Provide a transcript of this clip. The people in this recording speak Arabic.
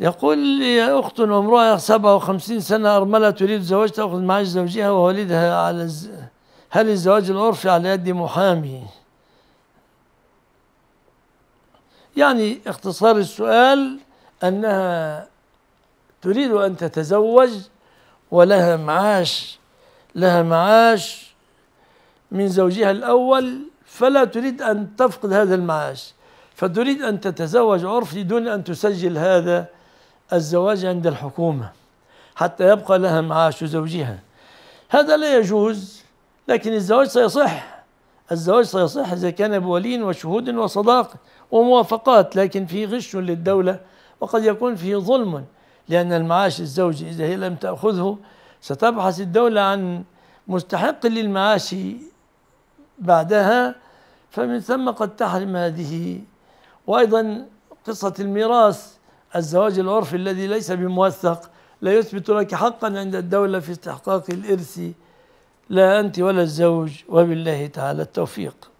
يقول لي أخت عمرها 57 سنة أرملة تريد زواج تأخذ معاش زوجها ووالدها على الز... هل الزواج العرفي على يد محامي؟ يعني اختصار السؤال أنها تريد أن تتزوج ولها معاش لها معاش من زوجها الأول فلا تريد أن تفقد هذا المعاش فتريد أن تتزوج عرفي دون أن تسجل هذا الزواج عند الحكومة حتى يبقى لها معاش زوجها هذا لا يجوز لكن الزواج سيصح الزواج سيصح إذا كان بولي وشهود وصداق وموافقات لكن في غش للدولة وقد يكون فيه ظلم لأن المعاش الزوجي إذا هي لم تأخذه ستبحث الدولة عن مستحق للمعاش بعدها فمن ثم قد تحرم هذه وأيضا قصة الميراث الزواج العرفي الذي ليس بموثق لا يثبت لك حقا عند الدولة في استحقاق الإرث لا أنت ولا الزوج وبالله تعالى التوفيق